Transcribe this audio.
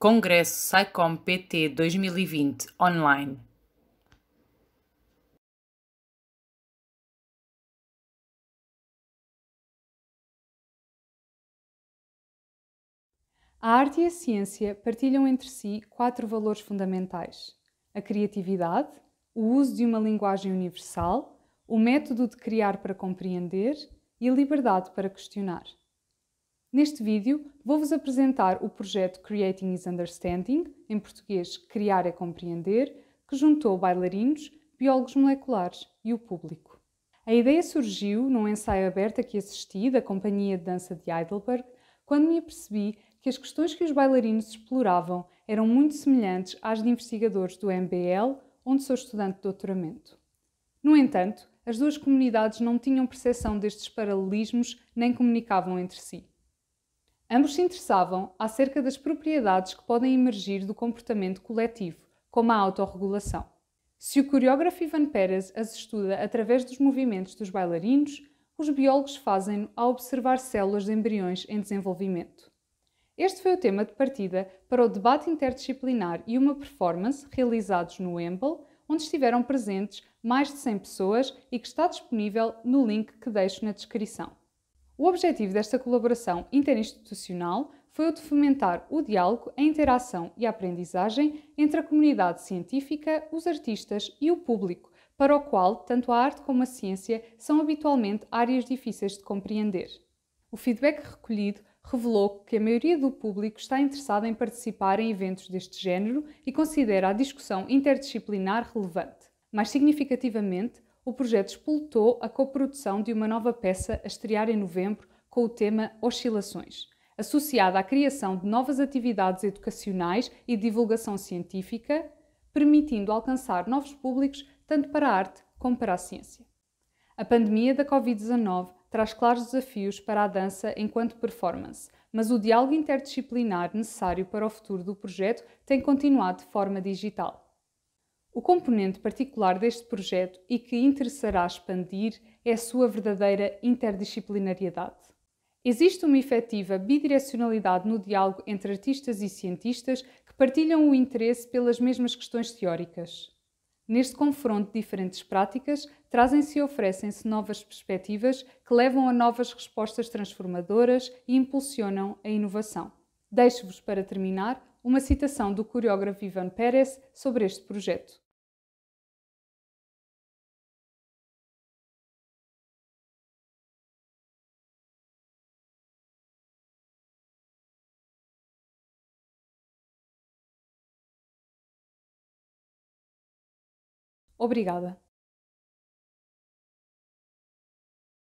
Congresso Saicom PT 2020 online A arte e a ciência partilham entre si quatro valores fundamentais: a criatividade, o uso de uma linguagem universal, o método de criar para compreender e a liberdade para questionar. Neste vídeo, vou-vos apresentar o projeto Creating is Understanding, em português Criar é Compreender, que juntou bailarinos, biólogos moleculares e o público. A ideia surgiu num ensaio aberto a que assisti da Companhia de Dança de Heidelberg, quando me apercebi que as questões que os bailarinos exploravam eram muito semelhantes às de investigadores do MBL, onde sou estudante de doutoramento. No entanto, as duas comunidades não tinham percepção destes paralelismos nem comunicavam entre si. Ambos se interessavam acerca das propriedades que podem emergir do comportamento coletivo, como a autorregulação. Se o coreógrafo Ivan Pérez as estuda através dos movimentos dos bailarinos, os biólogos fazem-no ao observar células de embriões em desenvolvimento. Este foi o tema de partida para o debate interdisciplinar e uma performance realizados no EMBL, onde estiveram presentes mais de 100 pessoas e que está disponível no link que deixo na descrição. O objetivo desta colaboração interinstitucional foi o de fomentar o diálogo, a interação e a aprendizagem entre a comunidade científica, os artistas e o público, para o qual tanto a arte como a ciência são habitualmente áreas difíceis de compreender. O feedback recolhido revelou que a maioria do público está interessada em participar em eventos deste género e considera a discussão interdisciplinar relevante. Mais significativamente, o projeto explotou a coprodução de uma nova peça a estrear em novembro com o tema Oscilações, associada à criação de novas atividades educacionais e divulgação científica, permitindo alcançar novos públicos tanto para a arte como para a ciência. A pandemia da Covid-19 traz claros desafios para a dança enquanto performance, mas o diálogo interdisciplinar necessário para o futuro do projeto tem continuado de forma digital. O componente particular deste projeto e que interessará expandir é a sua verdadeira interdisciplinariedade. Existe uma efetiva bidirecionalidade no diálogo entre artistas e cientistas que partilham o interesse pelas mesmas questões teóricas. Neste confronto de diferentes práticas, trazem-se e oferecem-se novas perspectivas que levam a novas respostas transformadoras e impulsionam a inovação. Deixo-vos, para terminar, uma citação do coreógrafo Ivan Pérez sobre este projeto. Obrigada.